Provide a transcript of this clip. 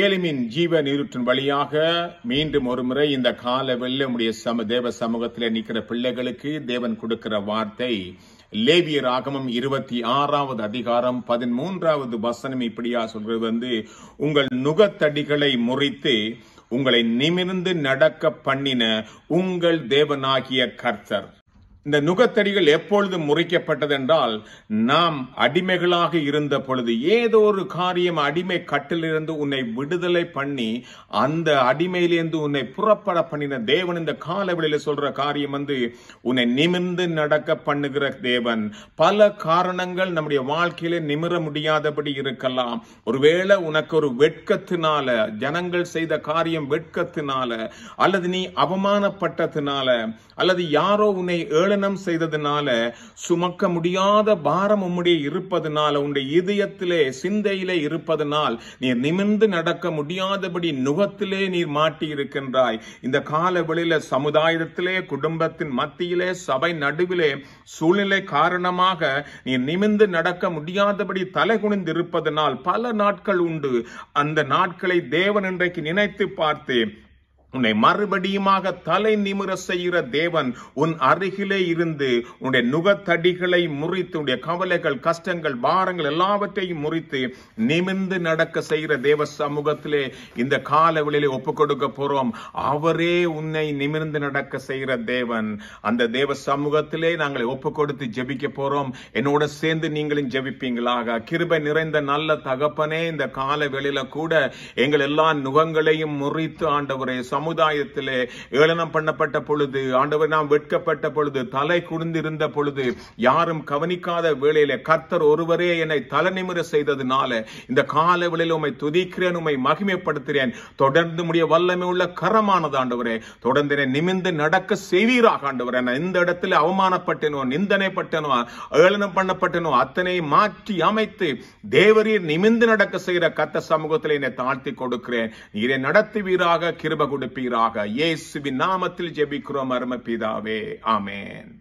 ஏலிமின் ஜீவ நீரூற்றின் வழியாக மீண்டும் ஒருமுறை இந்த கால வெள்ளமுடைய சம தேவ சமூகத்தில் நிற்கிற பிள்ளைகளுக்கு தேவன் கொடுக்கிற வார்த்தை லேவியர் ஆகமம் இருபத்தி ஆறாவது அதிகாரம் பதிமூன்றாவது வசனம் இப்படியா சொல்றது வந்து உங்கள் நுகத்தடிகளை முறித்து உங்களை நிமிர்ந்து நடக்க பண்ணின உங்கள் தேவனாகிய கர்த்தர் இந்த நுகத்தடிகள் எப்பொழுது என்றால் நாம் அடிமைகளாக இருந்த பொழுது ஏதோ ஒரு காரியம் அடிமை கட்டிலிருந்து உன்னை விடுதலை பண்ணி அந்த அடிமையிலிருந்து உன்னை புறப்பட பண்ணின தேவன் இந்த காலவெளியில் சொல்ற காரியம் வந்து உன்னை நிமிர்ந்து நடக்க பண்ணுகிற தேவன் பல காரணங்கள் நம்முடைய வாழ்க்கையில நிமிர முடியாதபடி இருக்கலாம் ஒருவேளை உனக்கு ஒரு வெட்கத்தினால ஜனங்கள் செய்த காரியம் வெட்கத்தினால அல்லது நீ அவமானப்பட்டதுனால அல்லது யாரோ உன்னை ஏழு ஏளனம் செய்ததுனால சுமக்க முடியாத பாரம் உம்முடைய இருப்பதனால உன்னுடைய இதயத்திலே சிந்தையிலே இருப்பதனால் நீர் நிமிர்ந்து நடக்க முடியாதபடி நுகத்திலே நீர் மாட்டி இருக்கின்றாய் இந்த கால வெளியில சமுதாயத்திலே குடும்பத்தின் மத்தியிலே சபை நடுவிலே சூழ்நிலை காரணமாக நீ நிமிந்து நடக்க முடியாதபடி தலை குனிந்து இருப்பதனால் பல நாட்கள் உண்டு அந்த நாட்களை தேவன் இன்றைக்கு நினைத்து பார்த்தேன் உன்னை மறுபடியுமாக தலை நிமிர செய்கிற தேவன் உன் அருகிலே இருந்து உன்னுடைய நுகத்தடிகளை முறித்து உன்னுடைய கவலைகள் கஷ்டங்கள் பாரங்கள் எல்லாவற்றையும் முறித்து நிமிந்து நடக்க செய்கிற தேவ சமூகத்திலே இந்த கால விலையிலே ஒப்பு கொடுக்க போறோம் அவரே உன்னை நிமிர்ந்து நடக்க செய்கிற தேவன் அந்த தேவ சமூகத்திலே நாங்கள் ஒப்பு கொடுத்து ஜபிக்க போறோம் என்னோட சேர்ந்து நீங்களும் ஜபிப்பீங்களாக கிருபை நிறைந்த நல்ல தகப்பனே இந்த கால வெளியில கூட எங்கள் எல்லா நுகங்களையும் முறித்து ஆண்டவரே சமுதாயத்திலே ஏளனம் பண்ணப்பட்ட பொழுது ஆண்டவர் நாம் வெட்கப்பட்ட பொழுது தலை குடிந்திருந்த பொழுது யாரும் கவனிக்காத வேளையில கர்த்தர் ஒருவரே என்னை தலைநிமிர செய்ததுனால இந்த கால விலையில் உண்மை துதிக்கிறேன் உண்மை மகிமைப்படுத்துகிறேன் தொடர்ந்து முடிய வல்லமை உள்ள கரமானது ஆண்டவரே தொடர்ந்து நிமிந்து நடக்க செய்வீராக ஆண்டவரே இந்த இடத்துல அவமானப்பட்டேனோ நிந்தனைப்பட்டனோ ஏளனம் பண்ணப்பட்டனோ அத்தனை மாற்றி அமைத்து தேவரீர் நிமிந்து நடக்க செய்கிற கத்த சமூகத்தில் என்னை தாழ்த்தி கொடுக்கிறேன் நீரை நடத்துவீராக கிருப கொடுப்பேன் இருப்பீராக இயேசுவின் நாமத்தில் ஜெபிக்கிறோம் மர்ம பிதாவே ஆமேன்